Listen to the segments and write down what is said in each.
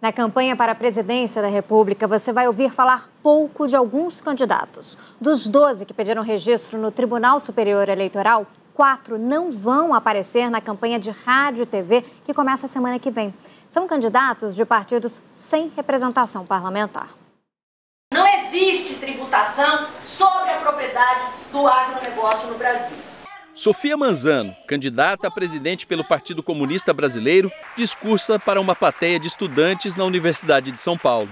Na campanha para a presidência da República, você vai ouvir falar pouco de alguns candidatos. Dos 12 que pediram registro no Tribunal Superior Eleitoral, quatro não vão aparecer na campanha de rádio e TV que começa a semana que vem. São candidatos de partidos sem representação parlamentar. Não existe tributação sobre a propriedade do agronegócio no Brasil. Sofia Manzano, candidata a presidente pelo Partido Comunista Brasileiro, discursa para uma plateia de estudantes na Universidade de São Paulo.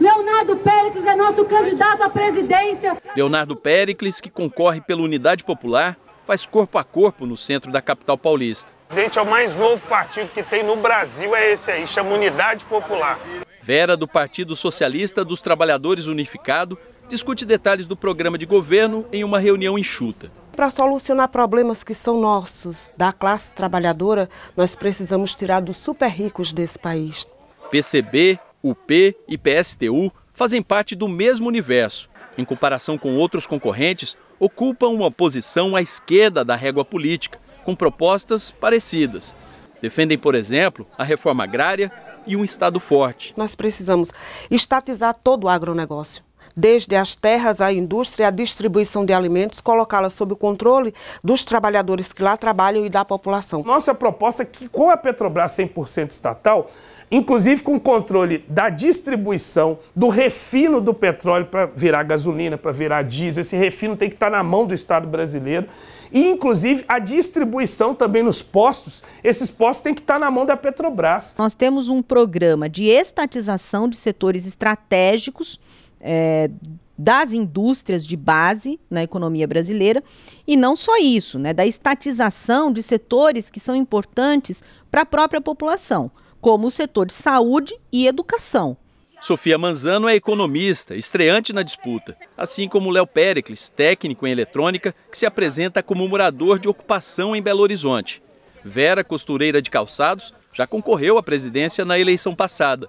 Leonardo Péricles é nosso candidato à presidência. Leonardo Péricles, que concorre pela Unidade Popular, faz corpo a corpo no centro da capital paulista. presidente é o mais novo partido que tem no Brasil, é esse aí, chama Unidade Popular. Vera, do Partido Socialista dos Trabalhadores Unificado, discute detalhes do programa de governo em uma reunião enxuta. Para solucionar problemas que são nossos, da classe trabalhadora, nós precisamos tirar dos super ricos desse país. PCB, UP e PSTU fazem parte do mesmo universo. Em comparação com outros concorrentes, ocupam uma posição à esquerda da régua política, com propostas parecidas. Defendem, por exemplo, a reforma agrária e um Estado forte. Nós precisamos estatizar todo o agronegócio desde as terras à indústria, à distribuição de alimentos, colocá-la sob o controle dos trabalhadores que lá trabalham e da população. Nossa proposta é que com a Petrobras 100% estatal, inclusive com o controle da distribuição, do refino do petróleo para virar gasolina, para virar diesel, esse refino tem que estar na mão do Estado brasileiro, e inclusive a distribuição também nos postos, esses postos têm que estar na mão da Petrobras. Nós temos um programa de estatização de setores estratégicos é, das indústrias de base na economia brasileira e não só isso, né, da estatização de setores que são importantes para a própria população, como o setor de saúde e educação. Sofia Manzano é economista, estreante na disputa, assim como Léo Pericles, técnico em eletrônica, que se apresenta como morador de ocupação em Belo Horizonte. Vera, costureira de calçados, já concorreu à presidência na eleição passada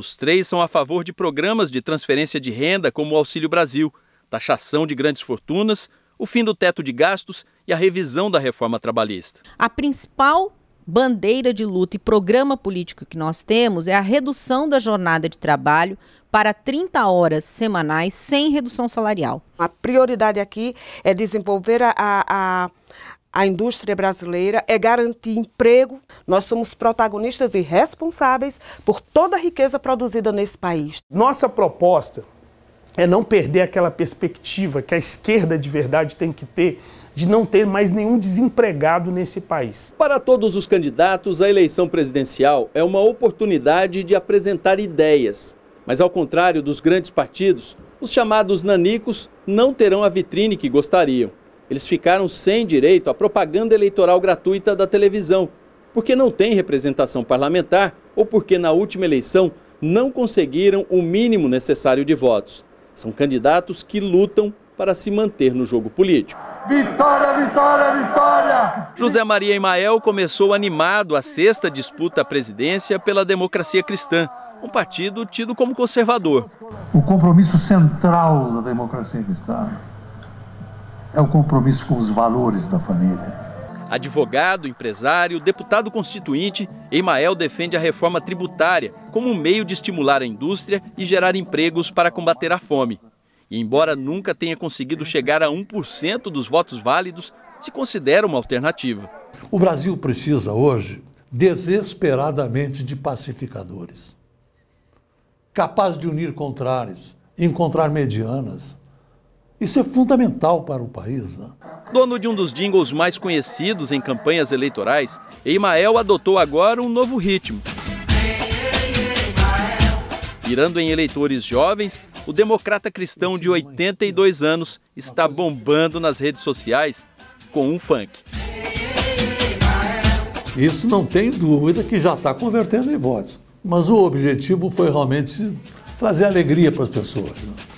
os três são a favor de programas de transferência de renda como o Auxílio Brasil, taxação de grandes fortunas, o fim do teto de gastos e a revisão da reforma trabalhista. A principal bandeira de luta e programa político que nós temos é a redução da jornada de trabalho para 30 horas semanais sem redução salarial. A prioridade aqui é desenvolver a, a, a indústria brasileira é garantir emprego. Nós somos protagonistas e responsáveis por toda a riqueza produzida nesse país. Nossa proposta é não perder aquela perspectiva que a esquerda de verdade tem que ter de não ter mais nenhum desempregado nesse país. Para todos os candidatos, a eleição presidencial é uma oportunidade de apresentar ideias. Mas ao contrário dos grandes partidos, os chamados nanicos não terão a vitrine que gostariam eles ficaram sem direito à propaganda eleitoral gratuita da televisão, porque não tem representação parlamentar ou porque na última eleição não conseguiram o mínimo necessário de votos. São candidatos que lutam para se manter no jogo político. Vitória, vitória, vitória! José Maria Imael começou animado a sexta disputa à presidência pela Democracia Cristã, um partido tido como conservador. O compromisso central da democracia cristã é o compromisso com os valores da família. Advogado, empresário, deputado constituinte, Emael defende a reforma tributária como um meio de estimular a indústria e gerar empregos para combater a fome. E embora nunca tenha conseguido chegar a 1% dos votos válidos, se considera uma alternativa. O Brasil precisa hoje desesperadamente de pacificadores, capazes de unir contrários, encontrar medianas, isso é fundamental para o país. Né? Dono de um dos jingles mais conhecidos em campanhas eleitorais, Eimael adotou agora um novo ritmo. virando em eleitores jovens, o democrata cristão de 82 anos está bombando nas redes sociais com um funk. Isso não tem dúvida que já está convertendo em votos. Mas o objetivo foi realmente trazer alegria para as pessoas. Né?